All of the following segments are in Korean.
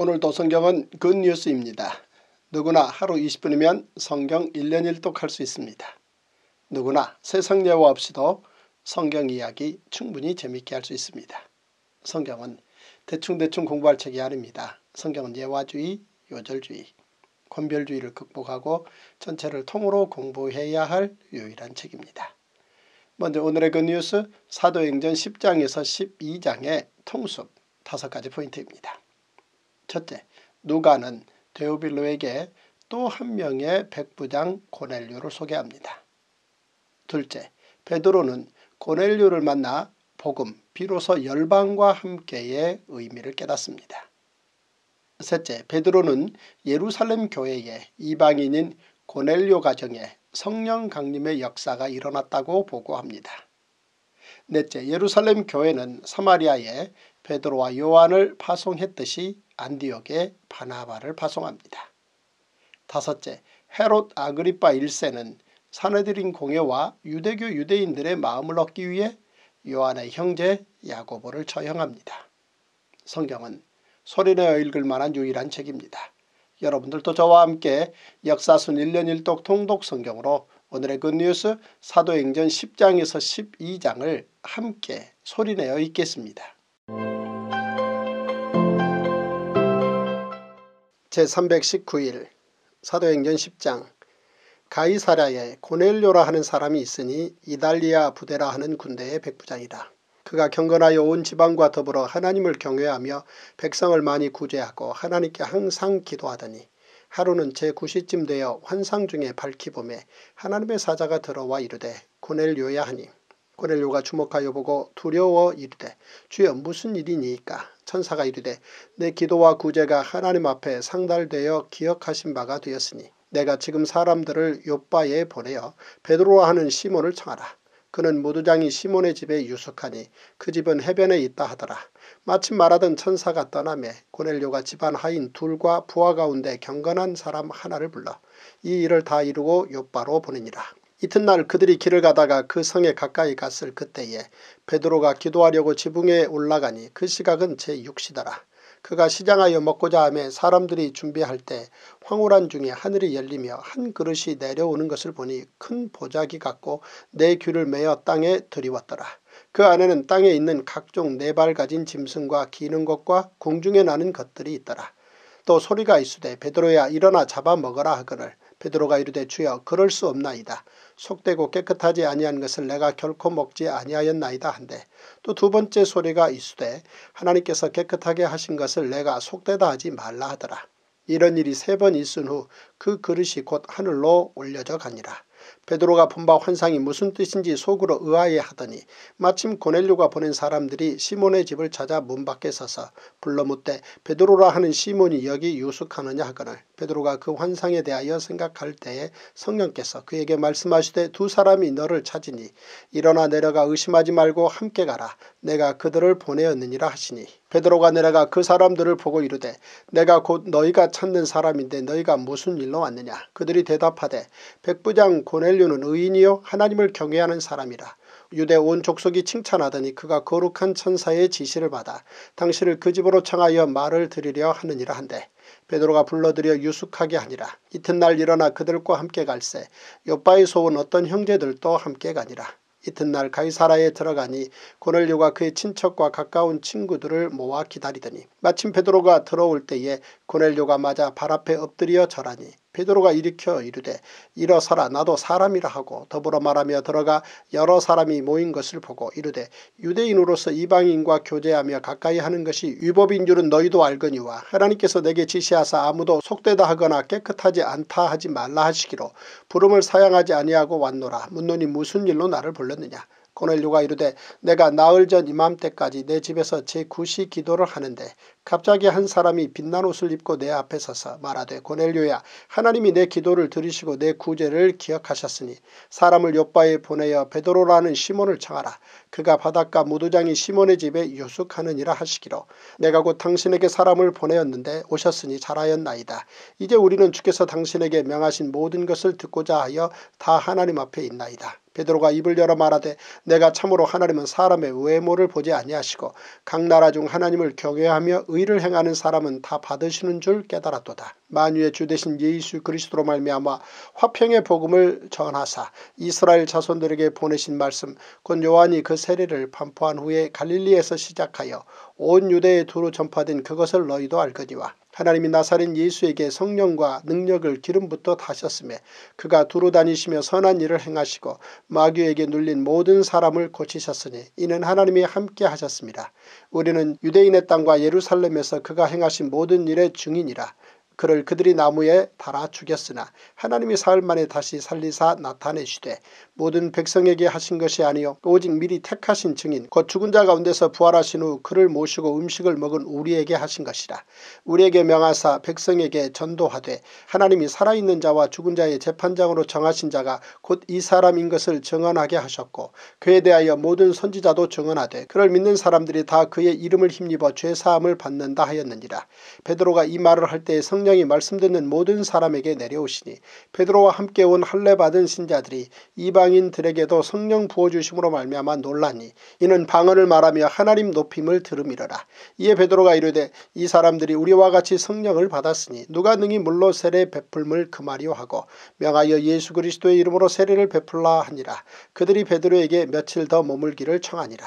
오늘도 성경은 굿뉴스입니다. 누구나 하루 20분이면 성경 1년 1독 할수 있습니다. 누구나 세상 예화 없이도 성경 이야기 충분히 재미있게할 수 있습니다. 성경은 대충대충 공부할 책이 아닙니다. 성경은 예화주의, 요절주의, 권별주의를 극복하고 전체를 통으로 공부해야 할 유일한 책입니다. 먼저 오늘의 그 뉴스 사도행전 10장에서 12장의 통숲 5 가지 포인트입니다. 첫째, 누가는 데오빌로에게 또 한 명의 백부장 고넬료를 소개합니다. 둘째, 베드로는 고넬료를 만나 복음, 비로소 열방과 함께의 의미를 깨닫습니다. 셋째, 베드로는 예루살렘 교회에 이방인인 고넬료 가정에 성령 강림의 역사가 일어났다고 보고합니다. 넷째, 예루살렘 교회는 사마리아에 베드로와 요한을 파송했듯이 안디옥에 바나바를 파송합니다. 다섯째, 헤롯 아그리파 1세는 사내들인 공회와 유대교 유대인들의 마음을 얻기 위해 요한의 형제 야고보를 처형합니다. 성경은 소리내어 읽을 만한 유일한 책입니다. 여러분들도 저와 함께 역사순 1년 1독 통독 성경으로 오늘의 굿뉴스 그 사도행전 10장에서 12장을 함께 소리내어 읽겠습니다. 제319일 사도행전 10장 가이사랴에 고넬료라 하는 사람이 있으니 이달리아 부대라 하는 군대의 백부장이다. 그가 경건하여 온 지방과 더불어 하나님을 경외하며 백성을 많이 구제하고 하나님께 항상 기도하더니 하루는 제9시쯤 되어 환상 중에 밝히 보매 하나님의 사자가 들어와 이르되 고넬료야 하니 고넬료가 주목하여 보고 두려워 이르되 주여 무슨 일이니까 천사가 이르되 내 기도와 구제가 하나님 앞에 상달되어 기억하신 바가 되었으니 내가 지금 사람들을 요바에 보내어 베드로와 하는 시몬을 청하라. 그는 무두장이 시몬의 집에 유숙하니 그 집은 해변에 있다 하더라. 마침 말하던 천사가 떠나매 고넬료가 집안 하인 둘과 부하 가운데 경건한 사람 하나를 불러 이 일을 다 이루고 요바로 보내니라. 이튿날 그들이 길을 가다가 그 성에 가까이 갔을 그때에 베드로가 기도하려고 지붕에 올라가니 그 시각은 제6시더라. 그가 시장하여 먹고자 하에 사람들이 준비할 때 황홀한 중에 하늘이 열리며 한 그릇이 내려오는 것을 보니 큰 보자기 같고 내 네 귀를 메어 땅에 들이웠더라. 그 안에는 땅에 있는 각종 네 발 가진 짐승과 기는 것과 공중에 나는 것들이 있더라. 또 소리가 있으되 베드로야 일어나 잡아먹어라 하거늘 베드로가 이르되 주여 그럴 수 없나이다. 속되고 깨끗하지 아니한 것을 내가 결코 먹지 아니하였나이다 한데 또 두 번째 소리가 있으되 하나님께서 깨끗하게 하신 것을 내가 속되다 하지 말라 하더라. 이런 일이 세 번 있은 후 그 그릇이 곧 하늘로 올려져 가니라. 베드로가 본바 환상이 무슨 뜻인지 속으로 의아해하더니 마침 고넬료가 보낸 사람들이 시몬의 집을 찾아 문 밖에 서서 불러 묻되 베드로라 하는 시몬이 여기 유숙하느냐 하거늘 베드로가 그 환상에 대하여 생각할 때에 성령께서 그에게 말씀하시되 두 사람이 너를 찾으니 일어나 내려가 의심하지 말고 함께 가라 내가 그들을 보내었느니라 하시니 베드로가 내려가 그 사람들을 보고 이르되 내가 곧 너희가 찾는 사람인데 너희가 무슨 일로 왔느냐 그들이 대답하되 백부장 고넬류는 의인이요 하나님을 경외하는 사람이라 유대 온 족속이 칭찬하더니 그가 거룩한 천사의 지시를 받아 당신을 그 집으로 청하여 말을 드리려 하느니라 한데 베드로가 불러들여 유숙하게 하니라. 이튿날 일어나 그들과 함께 갈세 요바의 소은 어떤 형제들도 함께 가니라. 이튿날 가이사라에 들어가니 고넬료가 그의 친척과 가까운 친구들을 모아 기다리더니 마침 베드로가 들어올 때에 고넬료가 맞아 발 앞에 엎드려 절하니 베드로가 일으켜 이르되 일어서라 나도 사람이라 하고 더불어 말하며 들어가 여러 사람이 모인 것을 보고 이르되 유대인으로서 이방인과 교제하며 가까이 하는 것이 위법인 줄은 너희도 알거니와 하나님께서 내게 지시하사 아무도 속되다 하거나 깨끗하지 않다 하지 말라 하시기로 부름을 사양하지 아니하고 왔노라 문노니 무슨 일로 나를 불렀느냐 고넬류가 이르되 내가 나흘 전 이맘때까지 내 집에서 제9시 기도를 하는데 갑자기 한 사람이 빛난 옷을 입고 내 앞에 서서 말하되 고넬류야 하나님이 내 기도를 들으시고 내 구제를 기억하셨으니 사람을 요바에 보내어 베드로라는 시몬을 청하라. 그가 바닷가 무도장이 시몬의 집에 유숙하느니라 하시기로 내가 곧 당신에게 사람을 보내었는데 오셨으니 잘하였나이다. 이제 우리는 주께서 당신에게 명하신 모든 것을 듣고자 하여 다 하나님 앞에 있나이다. 베드로가 입을 열어 말하되 내가 참으로 하나님은 사람의 외모를 보지 아니하시고 각 나라 중 하나님을 경외하며 의를 행하는 사람은 다 받으시는 줄 깨달았도다. 만유의 주 대신 예수 그리스도로 말미암아 화평의 복음을 전하사 이스라엘 자손들에게 보내신 말씀 곧 요한이 그 세례를 반포한 후에 갈릴리에서 시작하여 온 유대에 두루 전파된 그것을 너희도 알거니와 하나님이 나사렛 예수에게 성령과 능력을 기름부터 다셨음에 그가 두루 다니시며 선한 일을 행하시고 마귀에게 눌린 모든 사람을 고치셨으니 이는 하나님이 함께 하셨습니다. 우리는 유대인의 땅과 예루살렘에서 그가 행하신 모든 일의 증인이라 그를 그들이 나무에 달아 죽였으나 하나님이 사흘 만에 다시 살리사 나타내시되 모든 백성에게 하신 것이 아니요 오직 미리 택하신 증인 곧 죽은 자 가운데서 부활하신 후 그를 모시고 음식을 먹은 우리에게 하신 것이라 우리에게 명하사 백성에게 전도하되 하나님이 살아있는 자와 죽은 자의 재판장으로 정하신 자가 곧 이 사람인 것을 증언하게 하셨고 그에 대하여 모든 선지자도 증언하되 그를 믿는 사람들이 다 그의 이름을 힘입어 죄사함을 받는다 하였느니라 베드로가 이 말을 할 때에 성령 성령이 말씀 듣는 모든 사람에게 내려오시니 베드로와 함께 온 할례 받은 신자들이 이방인들에게도 성령 부어주심으로 말미암아 놀라니 이는 방언을 말하며 하나님 높임을 들음이러라. 이에 베드로가 이르되 이 사람들이 우리와 같이 성령을 받았으니 누가 능히 물로 세례 베풀물 말이오 하고 명하여 예수 그리스도의 이름으로 세례를 베풀라 하니라. 그들이 베드로에게 며칠 더 머물기를 청하니라.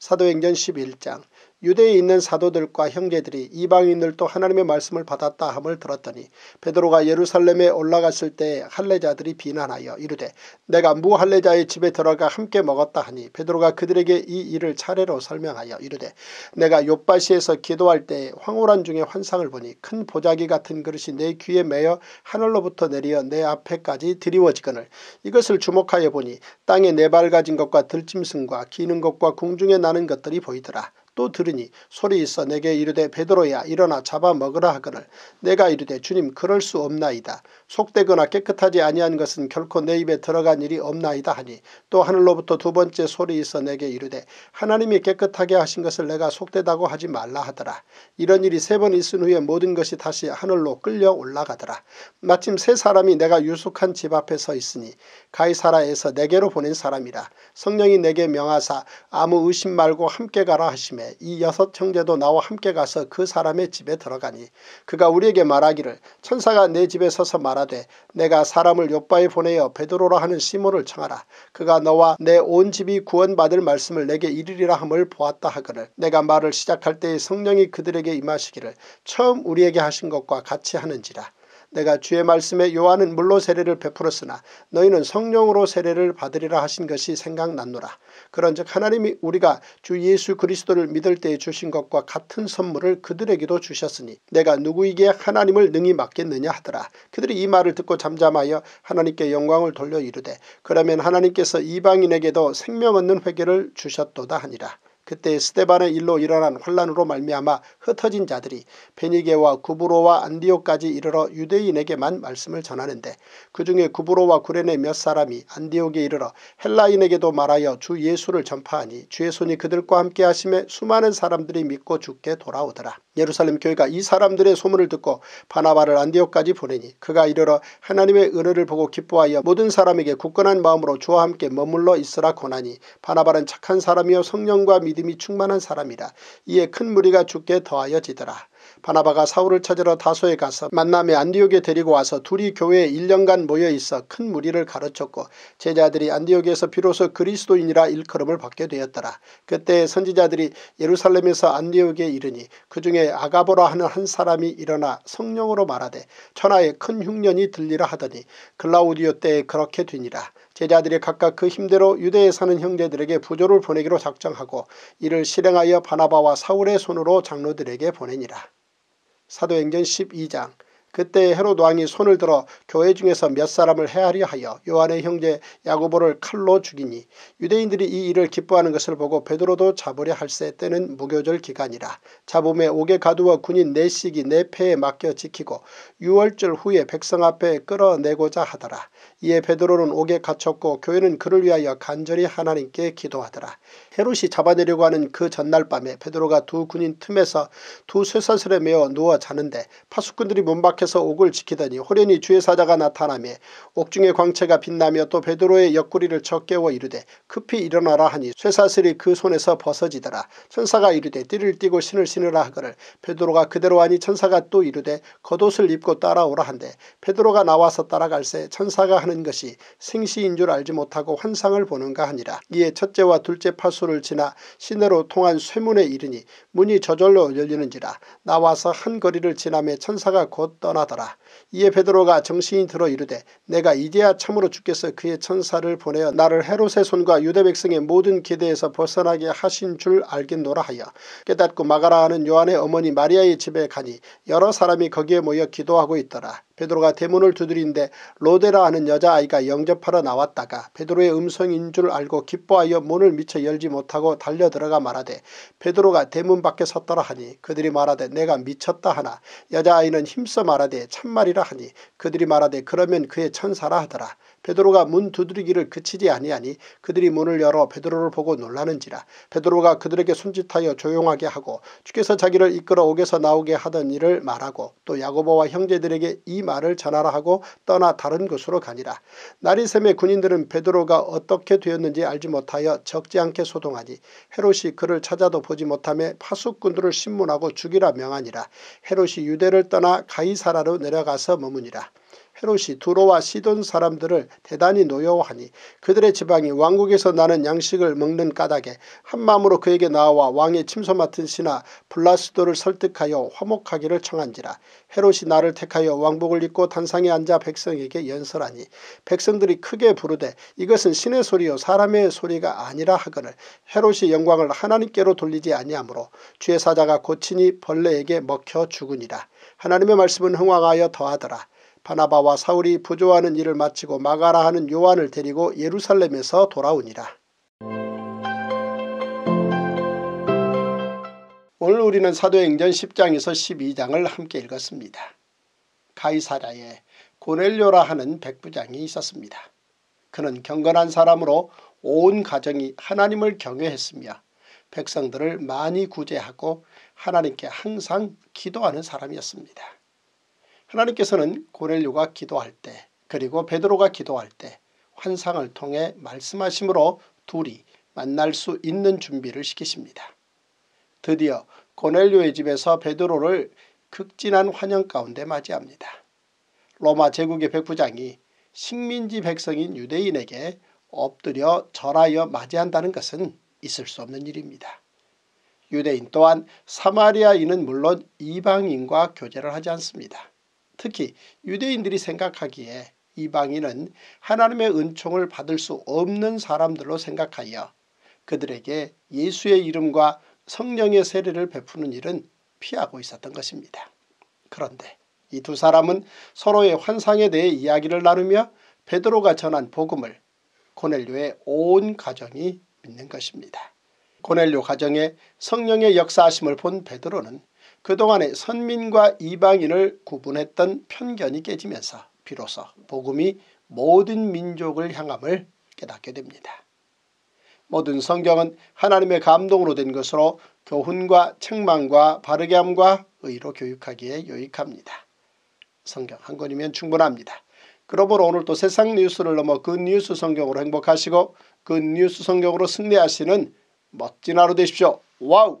사도행전 11장 유대에 있는 사도들과 형제들이 이방인들도 하나님의 말씀을 받았다 함을 들었더니 베드로가 예루살렘에 올라갔을 때 할례자들이 비난하여 이르되 내가 무할례자의 집에 들어가 함께 먹었다 하니 베드로가 그들에게 이 일을 차례로 설명하여 이르되 내가 요바시에서 기도할 때 황홀한 중에 환상을 보니 큰 보자기 같은 그릇이 내 귀에 매여 하늘로부터 내려 내 앞에까지 드리워지거늘 이것을 주목하여 보니 땅에 내 네 발가진 것과 들짐승과 기는 것과 공중에 나는 것들이 보이더라 또 들으니 소리 있어 내게 이르되 베드로야 일어나 잡아먹으라 하거늘 내가 이르되 주님 그럴 수 없나이다. 속되거나 깨끗하지 아니한 것은 결코 내 입에 들어간 일이 없나이다 하니 또 하늘로부터 두 번째 소리 있어 내게 이르되 하나님이 깨끗하게 하신 것을 내가 속되다고 하지 말라 하더라. 이런 일이 세 번 있은 후에 모든 것이 다시 하늘로 끌려 올라가더라. 마침 세 사람이 내가 유숙한 집 앞에 서 있으니 가이사라에서 내게로 보낸 사람이라 성령이 내게 명하사 아무 의심 말고 함께 가라 하시며 때문에 이 여섯 형제도 나와 함께 가서 그 사람의 집에 들어가니 그가 우리에게 말하기를 천사가 내 집에 서서 말하되 내가 사람을 요바에 보내어 베드로라 하는 시몬을 청하라 그가 너와 내 온 집이 구원받을 말씀을 내게 이르리라 함을 보았다 하거늘 내가 말을 시작할 때에 성령이 그들에게 임하시기를 처음 우리에게 하신 것과 같이 하는지라 내가 주의 말씀에 요한은 물로 세례를 베풀었으나 너희는 성령으로 세례를 받으리라 하신 것이 생각났노라. 그런즉 하나님이 우리가 주 예수 그리스도를 믿을 때 주신 것과 같은 선물을 그들에게도 주셨으니 내가 누구에게 하나님을 능히 맡겠느냐 하더라. 그들이 이 말을 듣고 잠잠하여 하나님께 영광을 돌려 이르되 그러면 하나님께서 이방인에게도 생명 얻는 회개를 주셨도다 하니라. 그때 스테반의 일로 일어난 환란으로 말미암아 흩어진 자들이 베니게와 구브로와 안디오까지 이르러 유대인에게만 말씀을 전하는데 그중에 구브로와 구레네 몇 사람이 안디옥에 이르러 헬라인에게도 말하여 주 예수를 전파하니 주의 손이 그들과 함께 하심에 수많은 사람들이 믿고 죽게 돌아오더라. 예루살렘 교회가 이 사람들의 소문을 듣고 바나바를 안디옥까지 보내니 그가 이르러 하나님의 은혜를 보고 기뻐하여 모든 사람에게 굳건한 마음으로 주와 함께 머물러 있으라 권하니 바나바는 착한 사람이요 성령과 믿음 믿음이 충만한 사람이라 이에 큰 무리가 죽게 더하여지더라. 바나바가 사울을 찾으러 다소에 가서 만남에 안디옥에 데리고 와서 둘이 교회에 1년간 모여 있어 큰 무리를 가르쳤고 제자들이 안디옥에서 비로소 그리스도인이라 일컬음을 받게 되었더라. 그때 선지자들이 예루살렘에서 안디옥에 이르니 그중에 아가보라 하는 한 사람이 일어나 성령으로 말하되 천하에 큰 흉년이 들리라 하더니 글라우디오 때에 그렇게 되니라. 제자들이 각각 그 힘대로 유대에 사는 형제들에게 부조를 보내기로 작정하고 이를 실행하여 바나바와 사울의 손으로 장로들에게 보내니라. 사도행전 12장 그때 헤롯 왕이 손을 들어 교회 중에서 몇 사람을 해하려 하여 요한의 형제 야고보를 칼로 죽이니 유대인들이 이 일을 기뻐하는 것을 보고 베드로도 잡으려 할세 때는 무교절 기간이라 잡음에 옥에 가두어 군인 내식이 네 내폐에 네 맡겨 지키고 유월절 후에 백성 앞에 끌어내고자 하더라. 이에 베드로는 옥에 갇혔고 교회는 그를 위하여 간절히 하나님께 기도하더라. 헤롯이 잡아내려고 하는 그 전날 밤에 베드로가 두 군인 틈에서 두 쇠사슬에 메어 누워 자는데 파수꾼들이 문밖에 장막서 옥을 지키더니 호련히 주의 사자가 나타나며 옥중의 광채가 빛나며 또 베드로의 옆구리를 쳐 깨워 이르되 급히 일어나라 하니 쇠사슬이 그 손에서 벗어지더라. 천사가 이르되 띠를 띠고 신을 신으라 하거를 베드로가 그대로 하니 천사가 또 이르되 겉옷을 입고 따라오라 한대 베드로가 나와서 따라갈새 천사가 하는 것이 생시인 줄 알지 못하고 환상을 보는가 하니라. 이에 첫째와 둘째 파수를 지나 시내로 통한 쇠문에 이르니 문이 저절로 열리는지라 나와서 한 거리를 지나매 천사가 곧떠 떠나더라. 이에 베드로가 정신이 들어 이르되 내가 이제야 참으로 주께서 그의 천사를 보내어 나를 헤롯의 손과 유대 백성의 모든 기대에서 벗어나게 하신 줄 알겠노라 하여 깨닫고 마가라 하는 요한의 어머니 마리아의 집에 가니 여러 사람이 거기에 모여 기도하고 있더라. 베드로가 대문을 두드린데 로데라 하는 여자아이가 영접하러 나왔다가 베드로의 음성인 줄 알고 기뻐하여 문을 미처 열지 못하고 달려들어가 말하되 베드로가 대문 밖에 섰더라 하니 그들이 말하되 내가 미쳤다 하나 여자아이는 힘써 말하되 참말이라 하니 그들이 말하되 그러면 그의 천사라 하더라. 베드로가 문 두드리기를 그치지 아니하니 그들이 문을 열어 베드로를 보고 놀라는지라 베드로가 그들에게 손짓하여 조용하게 하고 주께서 자기를 이끌어 옥에서 나오게 하던 일을 말하고 또 야고보와 형제들에게 이 말을 전하라 하고 떠나 다른 곳으로 가니라 날이 샘의 군인들은 베드로가 어떻게 되었는지 알지 못하여 적지 않게 소동하니 헤롯이 그를 찾아도 보지 못함에 파수꾼들을 신문하고 죽이라 명하니라 헤롯이 유대를 떠나 가이사라로 내려가서 머무니라 헤롯이 두로와 시돈 사람들을 대단히 노여워하니 그들의 지방이 왕국에서 나는 양식을 먹는 까닭에 한마음으로 그에게 나와 왕의 침소 맡은 신하 블라스도를 설득하여 화목하기를 청한지라 헤롯이 나를 택하여 왕복을 입고 단상에 앉아 백성에게 연설하니 백성들이 크게 부르되 이것은 신의 소리요 사람의 소리가 아니라 하거늘 헤롯이 영광을 하나님께로 돌리지 아니하므로 주의 사자가 고친이 벌레에게 먹혀 죽으니라 하나님의 말씀은 흥황하여 더하더라 바나바와 사울이 부조하는 일을 마치고 마가라 하는 요한을 데리고 예루살렘에서 돌아오니라. 오늘 우리는 사도행전 10장에서 12장을 함께 읽었습니다. 가이사라에 고넬료라 하는 백부장이 있었습니다. 그는 경건한 사람으로 온 가정이 하나님을 경외했으며 백성들을 많이 구제하고 하나님께 항상 기도하는 사람이었습니다. 하나님께서는 고넬류가 기도할 때 그리고 베드로가 기도할 때 환상을 통해 말씀하심으로 둘이 만날 수 있는 준비를 시키십니다. 드디어 고넬류의 집에서 베드로를 극진한 환영 가운데 맞이합니다. 로마 제국의 백부장이 식민지 백성인 유대인에게 엎드려 절하여 맞이한다는 것은 있을 수 없는 일입니다. 유대인 또한 사마리아인은 물론 이방인과 교제를 하지 않습니다. 특히 유대인들이 생각하기에 이방인은 하나님의 은총을 받을 수 없는 사람들로 생각하여 그들에게 예수의 이름과 성령의 세례를 베푸는 일은 피하고 있었던 것입니다. 그런데 이 두 사람은 서로의 환상에 대해 이야기를 나누며 베드로가 전한 복음을 고넬료의 온 가정이 믿는 것입니다. 고넬료 가정에 성령의 역사하심을 본 베드로는 그동안의 선민과 이방인을 구분했던 편견이 깨지면서 비로소 복음이 모든 민족을 향함을 깨닫게 됩니다. 모든 성경은 하나님의 감동으로 된 것으로 교훈과 책망과 바르게함과 의로 교육하기에 유익합니다. 성경 한 권이면 충분합니다. 그러므로 오늘도 세상 뉴스를 넘어 굿뉴스 그 성경으로 행복하시고 굿뉴스 그 성경으로 승리하시는 멋진 하루 되십시오. 와우!